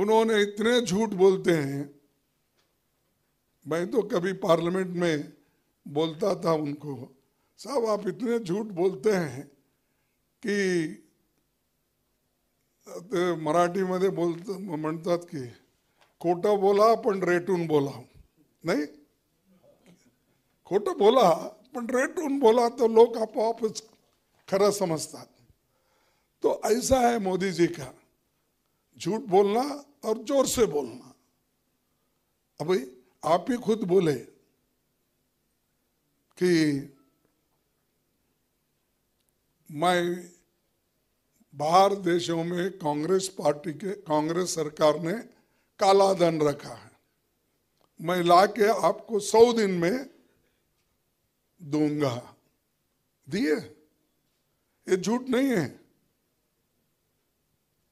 उन्होंने इतने झूठ बोलते हैं मैं तो कभी पार्लियामेंट में बोलता था उनको साहब आप इतने झूठ बोलते हैं कि मराठी मधे बोलते म्हणतात की खोटं बोला पण रेटून बोला नाही खोटं बोला पण रेटून बोला तर तो लोग आपोआपच खरं समजतात तो ऐसा है मोदी जी का झूठ बोलना और जोर से बोलना अब आप ही खुद बोले कि मैं बाहर देशों में कांग्रेस पार्टी के कांग्रेस सरकार ने काला धन रखा है मैं ला के आपको सौ दिन में दूंगा दिए ये झूठ नहीं है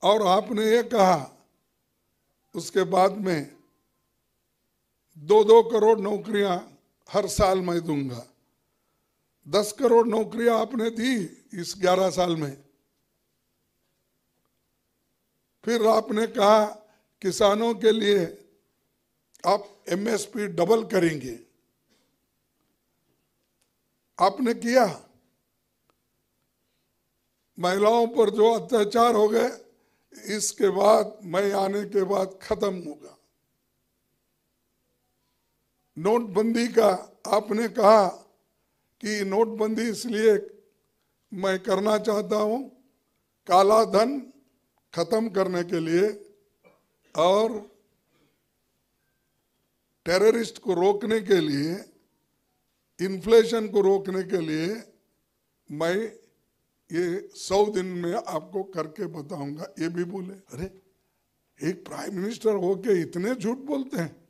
और आपने ये कहा उसके बाद में दो दो करोड़ नौकरियां हर साल मैं दूंगा दस करोड़ नौकरियां आपने दी इस ग्यारह साल में फिर आपने कहा किसानों के लिए आप एमएसपी डबल करेंगे आपने किया महिलाओं पर जो अत्याचार हो गए इसके बाद मैं आने के बाद खत्म होगा नोटबंदी का आपने कहा कि नोटबंदी इसलिए मैं करना चाहता हूं काला धन खत्म करने के लिए और टेररिस्ट को रोकने के लिए इन्फ्लेशन को रोकने के लिए मैं ये सौ दिन में आपको करके बताऊंगा ये भी बोले अरे एक प्राइम मिनिस्टर होके इतने झूठ बोलते हैं